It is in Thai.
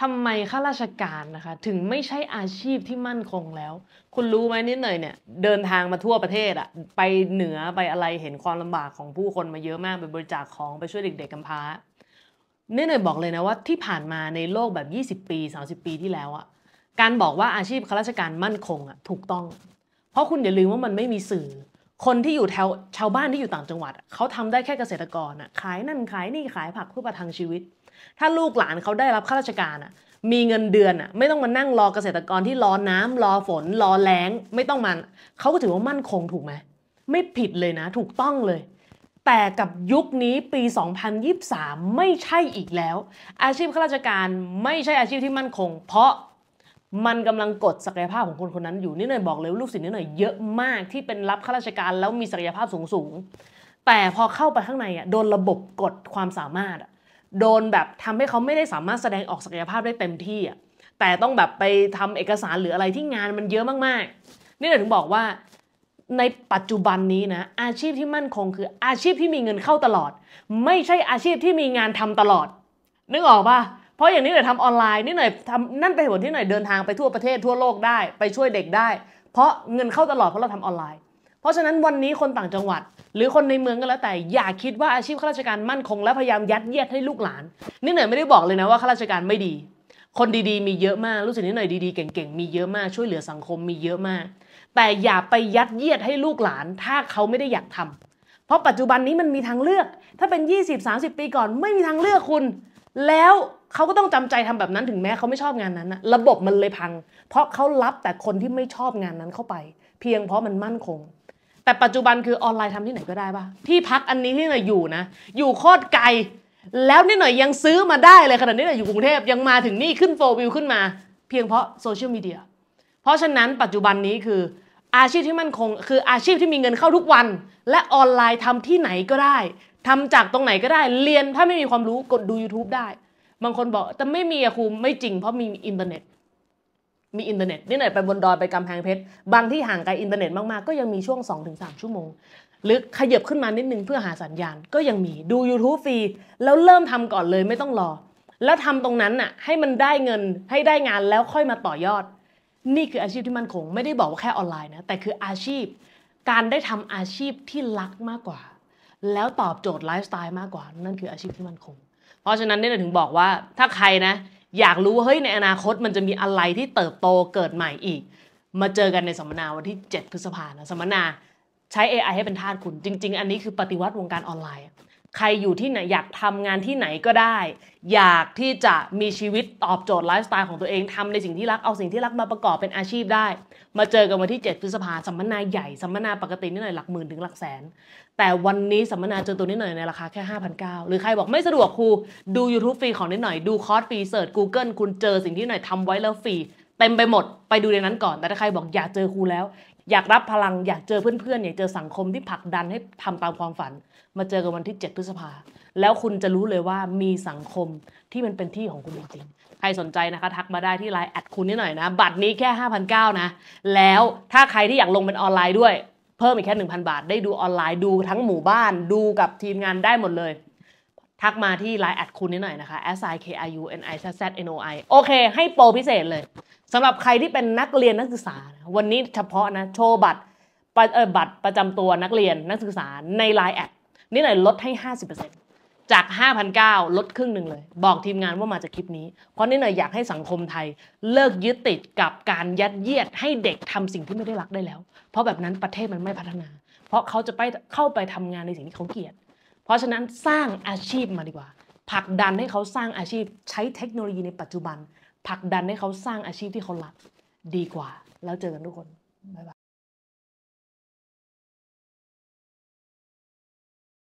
ทำไมข้าราชการนะคะ ถึงไม่ใช่อาชีพที่มั่นคงแล้ว คุณรู้ไหมนิดหน่อยเนี่ย เดินทางมาทั่วประเทศอะไปเหนือไปอะไรเห็นความลำบากของผู้คนมาเยอะมากไปบริจาคของไปช่วยเด็กๆกำพร้านิดหน่อยบอกเลยนะว่าที่ผ่านมาในโลกแบบ 20 ปี 30 ปีที่แล้วอะการบอกว่าอาชีพข้าราชการมั่นคงอะถูกต้องเพราะคุณอย่าลืมว่ามันไม่มีสื่อ คนที่อยู่แถวชาวบ้านที่อยู่ต่างจังหวัดเขาทำได้แค่เกษตรกรอะขายนั่น ขายนี่ขายผักเพื่อประทังชีวิตถ้าลูกหลานเขาได้รับข้าราชการอ่ะมีเงินเดือนอ่ะไม่ต้องมานั่งรอเกษตรกรที่รอน้ำรอฝน รอแล้ง ไม่ต้องมันเขาก็ถือว่ามั่นคงถูกไหมไม่ผิดเลยนะ ถูกต้องเลย แต่กับยุคนี้ปี 2023 ไม่ใช่อีกแล้ว อาชีพข้าราชการไม่ใช่อาชีพที่มั่นคง เพราะมันกำลังกดศักยภาพของคนคนนั้น อยู่นี่หน่อยบอกเลยลูกศิษย์นี่หน่อยเยอะมากที่เป็นรับข้าราชการแล้วมีศักยภาพสูงสูงแต่พอเข้าไปข้างในอ่ะโดนระบบกดความสามารถอ่ะโดนแบบทำให้เขาไม่ได้สามารถแสดงออกศักยภาพได้เต็มที่อ่ะแต่ต้องแบบไปทำเอกสารหรืออะไรที่งานมันเยอะมากๆ นี่เราถึงบอกว่าในปัจจุบันนี้นะอาชีพที่มั่นคง คืออาชีพที่มีเงินเข้าตลอด ไม่ใช่อาชีพที่มีงานทำตลอด นึกออกปะเพราะอย่างนี้หน่อยทำออนไลน์นี่หน่อยทำนั่นไปผลที่หน่อยเดินทางไปทั่วประเทศทั่วโลกได้ไปช่วยเด็กได้ เพราะเงินเข้าตลอดเพราะเราทำออนไลน์เพราะฉะนั้นวันนี้คนต่างจังหวัดหรือคนในเมืองก็แล้วแต่อย่าคิดว่าอาชีพข้าราชการมั่นคงและพยายามยัดเยียดให้ลูกหลานนี่หน่อยไม่ได้บอกเลยนะว่าข้าราชการไม่ดี คนดีๆมีเยอะมากรู้สึกนิดหน่อยดีๆ เก่งๆมีเยอะมากช่วยเหลือสังคมมีเยอะมาก แต่อย่าไปยัดเยียดให้ลูกหลาน ถ้าเขาไม่ได้อยากทำ เพราะปัจจุบันนี้มันมีทางเลือก ถ้าเป็น 20-30 ปีก่อนไม่มีทางเลือกคุณ แล้วเขาก็ต้องจำใจทำแบบนั้นถึงแม้เขาไม่ชอบงานนั้นนะระบบมันเลยพัง เพราะเขารับแต่คนที่ไม่ชอบงานนั้นเข้าไป เพียงเพราะมันมั่นคงแต่ปัจจุบันคือออนไลน์ทำที่ไหนก็ได้ปะที่พักอันนี้ที่หน่อยอยู่นะอยู่โคตรไกลแล้วนี่หน่อยยังซื้อมาได้เลยขนาดนี้หน่อยอยู่กรุงเทพยังมาถึงนี่ขึ้นโฟวิวขึ้นมา เพียงเพราะโซเชียลมีเดียเพราะฉะนั้นปัจจุบันนี้คืออาชีพที่มั่นคง คืออาชีพที่มีเงินเข้าทุกวันและออนไลน์ทำที่ไหนก็ได้ ทำจากตรงไหนก็ได้ เรียนถ้าไม่มีความรู้กดดู YouTube ได้ บางคนบอกแต่ไม่มีอะครูไม่จริงเพราะมีอินเทอร์เน็ตมีอินเทอร์เน็ต นี่หน่อยไปบนดอยไปกำแพงเพชร บางที่ห่างไกลอินเทอร์เน็ตมากๆ ก็ยังมีช่วง 2-3 ชั่วโมง หรือขยับขึ้นมานิดนึงเพื่อหาสัญญาณก็ยังมีดู YouTube ฟรีแล้วเริ่มทำก่อนเลยไม่ต้องรอ แล้วทำตรงนั้นน่ะให้มันได้เงินให้ได้งานแล้วค่อยมาต่อยอด นี่คืออาชีพที่มันคง ไม่ได้บอกว่าแค่ออนไลน์นะแต่คืออาชีพ การได้ทำอาชีพที่รักมากกว่า แล้วตอบโจทย์ไลฟ์สไตล์มากกว่านั่นคืออาชีพที่มันคงเพราะฉะนั้นนี่ยถึงบอกว่า ถ้าใครนะอยากรู้ว่าเฮ้ยในอนาคตมันจะมีอะไรที่เติบโตเกิดใหม่อีก มาเจอกันในสัมมนาวันที่ 7 พฤษภาคมนะสัมมนาใช้ AI ให้เป็นทาสคุณจริงๆ อันนี้คือปฏิวัติวงการออนไลน์ใครอยู่ที่ไหนอยากทำงานที่ไหนก็ได้ อยากที่จะมีชีวิตตอบโจทย์ไลฟ์สไตล์ของตัวเองทำในสิ่งที่รัก เอาสิ่งที่รักมาประกอบเป็นอาชีพได้ มาเจอกันวันที่7พฤษภาสัมมนาใหญ่สัมมนาปกตินี่หน่อย หลักหมื่นถึงหลักแสน แต่วันนี้สัมมนาเจอตัวนิดหน่อยในราคาแค่ 5,900 หรือใครบอกไม่สะดวกครูดู YouTube ฟรีของนิดหน่อยดูคอร์สฟรีเสิร์ช Google คุณเจอสิ่งที่หน่อยทำไว้แล้วฟรีเต็มไปหมด ไปดูในนั้นก่อนแต่ถ้าใครบอกอยากเจอครูแล้วอยากรับพลังอยากเจอเพื่อนๆอยากเจอสังคมที่ผลักดันให้ทำตามความฝัน มาเจอกันวันที่ 7พฤษภา แล้วคุณจะรู้เลยว่ามีสังคมที่มันเป็นที่ของคุณจริงๆใครสนใจนะคะ ทักมาได้ที่ไลน์แอดคุณนิดหน่อยนะ บัตรนี้แค่ 5,900นะ แล้วถ้าใครที่อยากลงเป็นออนไลน์ด้วยเพิ่มอีกแค่1,000 บาทได้ดูออนไลน์ดูทั้งหมู่บ้านดูกับทีมงานได้หมดเลยทักมาที่ไลน์แอดคุณนิดหน่อยนะคะ s i k i u n i z z n o i โอเค ให้โปรพิเศษเลยสำหรับใครที่เป็นนักเรียนนักศึกษา วันนี้เฉพาะนะ โชว์บัตรบัตรประจำตัวนักเรียนนักศึกษาในไลน์แอดนิดหน่อยลดให้ 50%จาก 5,900 ลดครึ่งหนึ่งเลย บอกทีมงานว่ามาจากคลิปนี้เพราะนี่หน่อยอยากให้สังคมไทยเลิกยึดติดกับการยัดเยียดให้เด็กทำสิ่งที่ไม่ได้รักได้แล้ว เพราะแบบนั้นประเทศมันไม่พัฒนา เพราะเขาจะไปเข้าไปทำงานในสิ่งที่เขาเกลียดเพราะฉะนั้นสร้างอาชีพมาดีกว่าผลักดันให้เขาสร้างอาชีพ ใช้เทคโนโลยีในปัจจุบันผลักดันให้เขาสร้างอาชีพที่เขารัก ดีกว่าแล้วเจอกันทุกคนบ๊ายบาย